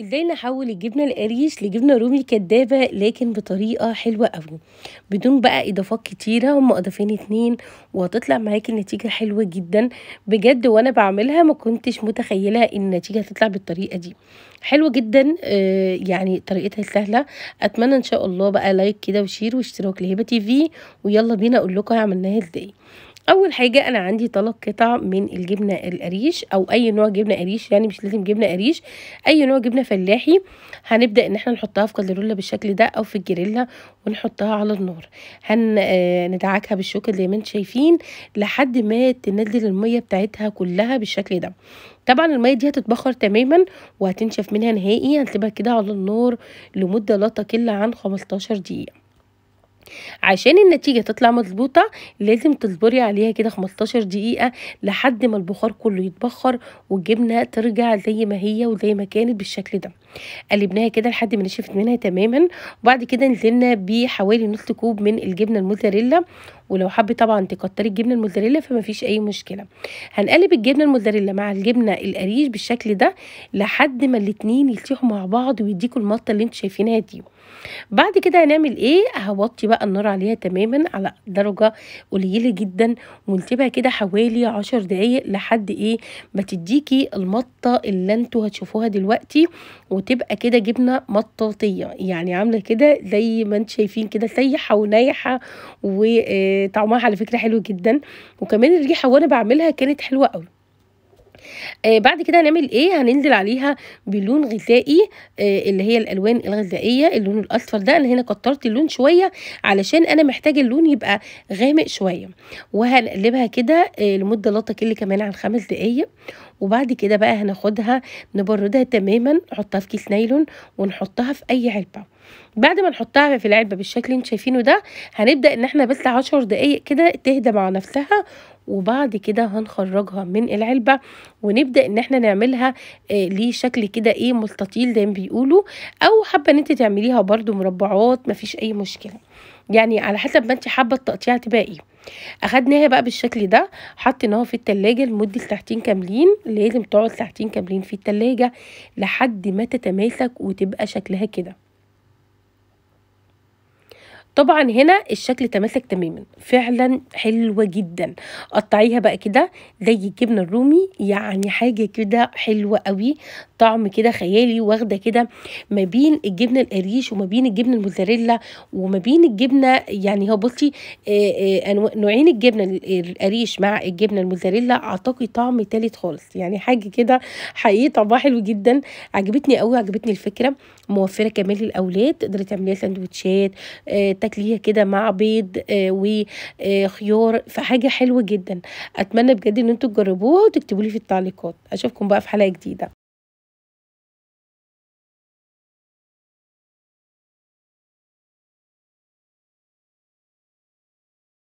ازاي نحول الجبنه القريش لجبنه رومي كدابه لكن بطريقه حلوه قوي بدون بقى اضافات كتيره هم اضافين اتنين وهتطلع معاكي النتيجه حلوه جدا بجد وانا بعملها ما كنتش متخيله ان النتيجه هتطلع بالطريقه دي حلوه جدا آه يعني طريقتها سهله اتمنى ان شاء الله بقى لايك كده وشير واشتراك لهبه تي في ويلا بينا اقول لكم عملناها ازاي اول حاجه انا عندي ثلاث قطع من الجبنه القريش او اي نوع جبنه قريش يعني مش لازم جبنه قريش اي نوع جبنه فلاحي هنبدا ان احنا نحطها في كالديرولا بالشكل ده او في الجريلا ونحطها على النار هندعكها آه، بالشوكه زي ما انتم شايفين لحد ما تنزل الميه بتاعتها كلها بالشكل ده طبعا الميه دي هتتبخر تماما وهتنشف منها نهائي هنسيبها كده على النار لمده لا تقل عن 15 دقيقه عشان النتيجه تطلع مظبوطه لازم تصبري عليها كده 15 دقيقه لحد ما البخار كله يتبخر والجبنه ترجع زي ما هي وزي ما كانت بالشكل ده قلبناها كده لحد ما نشفت منها تماما وبعد كده نزلنا بحوالي نص كوب من الجبنه الموزاريلا ولو حابه طبعا تكتري الجبنه الموتزاريلا فمفيش اي مشكله هنقلب الجبنه الموتزاريلا مع الجبنه القريش بالشكل ده لحد ما الاتنين يلتحوا مع بعض ويديكوا المطه اللي انتوا شايفينها دي بعد كده هنعمل ايه هوطي بقى النار عليها تماما على درجه قليله جدا ونسيبها كده حوالي عشر دقايق لحد ايه ما تديكي المطه اللي انتوا هتشوفوها دلوقتي وتبقى كده جبنه مطاطيه يعني عامله كده زي ما انتوا شايفين كده سايحه ونايحه و آه طعمها على فكره حلو جدا وكمان الريحه وانا بعملها كانت حلوه قوي آه بعد كده هنعمل ايه هننزل عليها بلون غذائي آه اللي هي الالوان الغذائيه اللون الاصفر ده انا هنا كترت اللون شويه علشان انا محتاجه اللون يبقى غامق شويه وهنقلبها كده آه لمده لا تقل كمان عن خمس دقايق وبعد كده بقى هناخدها نبردها تماما نحطها في كيس نايلون ونحطها في اي علبه بعد ما نحطها في العلبة بالشكل اللي انتم شايفينه ده هنبدأ ان احنا بس عشر دقايق كده تهدى مع نفسها وبعد كده هنخرجها من العلبة ونبدأ ان احنا نعملها آه ليه شكل كده ايه مستطيل زي ما بيقولوا او حابة ان انت تعمليها برضو مربعات مفيش اي مشكلة يعني على حسب ما انت حابة التقطيع تبقى ايه اخدناها بقى بالشكل ده حطيناها في التلاجة لمدة ساعتين كاملين لازم تقعد ساعتين كاملين في التلاجة لحد ما تتماسك وتبقى شكلها كده طبعا هنا الشكل تماسك تماما فعلا حلوة جدا قطعيها بقى كده زي الجبنة الرومي يعني حاجة كده حلوة قوي طعم كده خيالي واخده كده ما بين الجبنه القريش وما بين الجبنه الموزاريلا وما بين الجبنه يعني هو بصي آه، آه، نوعين الجبنه القريش مع الجبنه الموزاريلا اعتقد طعم تالت خالص يعني حاجه كده حقيقي طعمها حلو جدا عجبتني قوي عجبتني الفكره موفره كمان للاولاد تقدري تعمليها سندوتشات آه، تاكليها كده مع بيض وخيار فحاجه حلوه جدا اتمنى بجد ان انتوا تجربوها وتكتبوا لي في التعليقات اشوفكم بقى في حلقه جديده